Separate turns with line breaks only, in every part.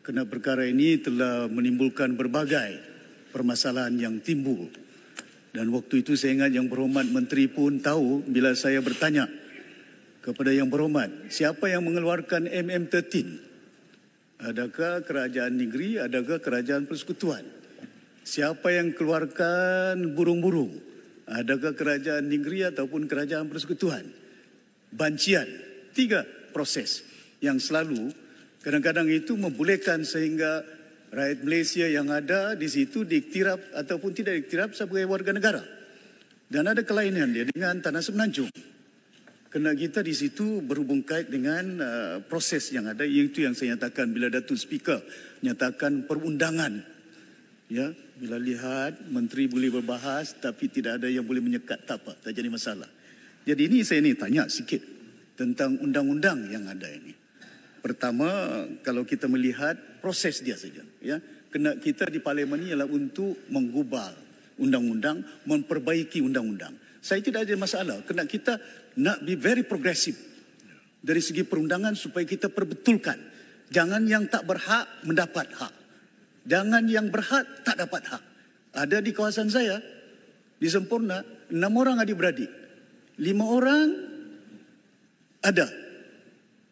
kerana perkara ini telah menimbulkan berbagai permasalahan yang timbul. Dan waktu itu saya ingat yang berhormat menteri pun tahu bila saya bertanya kepada yang berhormat, siapa yang mengeluarkan MM13? Adakah kerajaan negeri, adakah kerajaan persekutuan? Siapa yang keluarkan burung-burung? Adakah kerajaan negeri ataupun kerajaan persekutuan? Bancian, tiga proses yang selalu Kadang-kadang itu membolehkan sehingga rakyat Malaysia yang ada di situ diiktiraf ataupun tidak diiktiraf sebagai warga negara. Dan ada kelainan dia dengan Tanah Semenanjung. Kena kita di situ berhubung kait dengan uh, proses yang ada. Itu yang saya nyatakan bila Datuk Speaker nyatakan perundangan. Ya, bila lihat menteri boleh berbahas tapi tidak ada yang boleh menyekat tak apa, tak jadi masalah. Jadi ini saya ni tanya sikit tentang undang-undang yang ada ini. Pertama, kalau kita melihat proses dia saja. Ya. Kena kita di parlimen ini ialah untuk menggubal undang-undang, memperbaiki undang-undang. Saya tidak ada masalah. Kena kita nak be very progressive dari segi perundangan supaya kita perbetulkan. Jangan yang tak berhak mendapat hak. Jangan yang berhak tak dapat hak. Ada di kawasan saya, di Sempurna, enam orang adik-beradik. Lima orang ada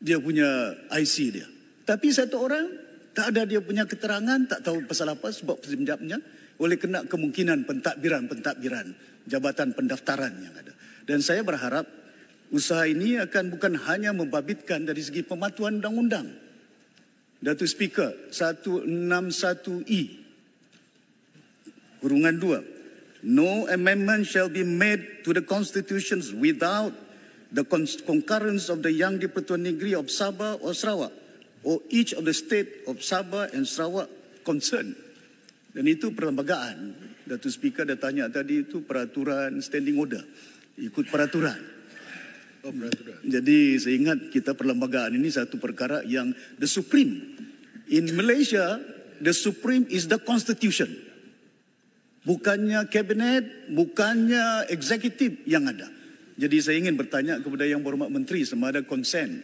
dia punya IC dia. Tapi satu orang tak ada dia punya keterangan, tak tahu pasal apa sebab penjabnya oleh kena kemungkinan pentadbiran-pentadbiran jabatan pendaftaran yang ada. Dan saya berharap usaha ini akan bukan hanya membabitkan dari segi pematuhan undang-undang. Datu Speaker 161E kurungan 2 No amendment shall be made to the constitutions without the concurrence of the Yang di-Pertuan Negeri of Sabah or Sarawak or each of the state of Sabah and Sarawak concerned. Dan itu perlembagaan. Datuk Speaker dah tanya tadi itu peraturan standing order. Ikut peraturan. Oh, peraturan. Jadi saya ingat kita perlembagaan ini satu perkara yang the supreme. In Malaysia, the supreme is the constitution. Bukannya kabinet, bukannya eksekutif yang ada. Jadi saya ingin bertanya kepada Yang Berhormat Menteri sama ada konsen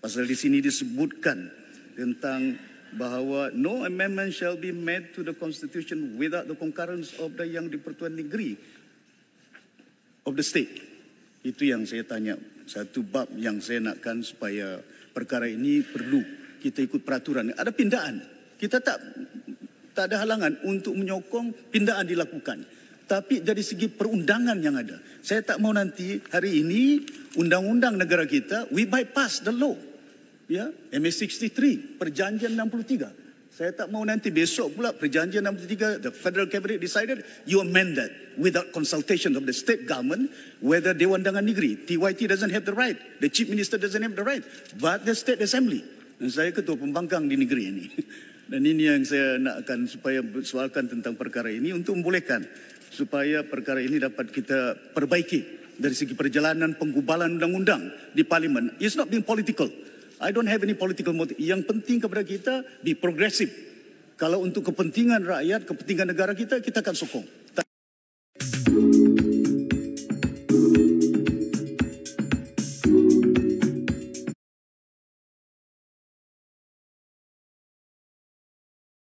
pasal di sini disebutkan tentang bahawa no amendment shall be made to the constitution without the concurrence of the Yang di-Pertuan Negeri of the state. Itu yang saya tanya. Satu bab yang saya nakkan supaya perkara ini perlu kita ikut peraturan. Ada pindaan. Kita tak tak ada halangan untuk menyokong pindaan dilakukan tapi dari segi perundangan yang ada. Saya tak mau nanti hari ini undang-undang negara kita we bypass the law. Ya, yeah? MA 63, perjanjian 63. Saya tak mau nanti besok pula perjanjian 63 the federal cabinet decided you amend that without consultation of the state government whether Dewan Dengan Negeri TYT doesn't have the right, the chief minister doesn't have the right, but the state assembly. Dan saya ketua pembangkang di negeri ini. Dan ini yang saya nak akan supaya soalkan tentang perkara ini untuk membolehkan supaya perkara ini dapat kita perbaiki dari segi perjalanan penggubalan undang-undang di parlimen. It's not being political. I don't have any political motive. Yang penting kepada kita be progressive. Kalau untuk kepentingan rakyat, kepentingan negara kita, kita akan sokong.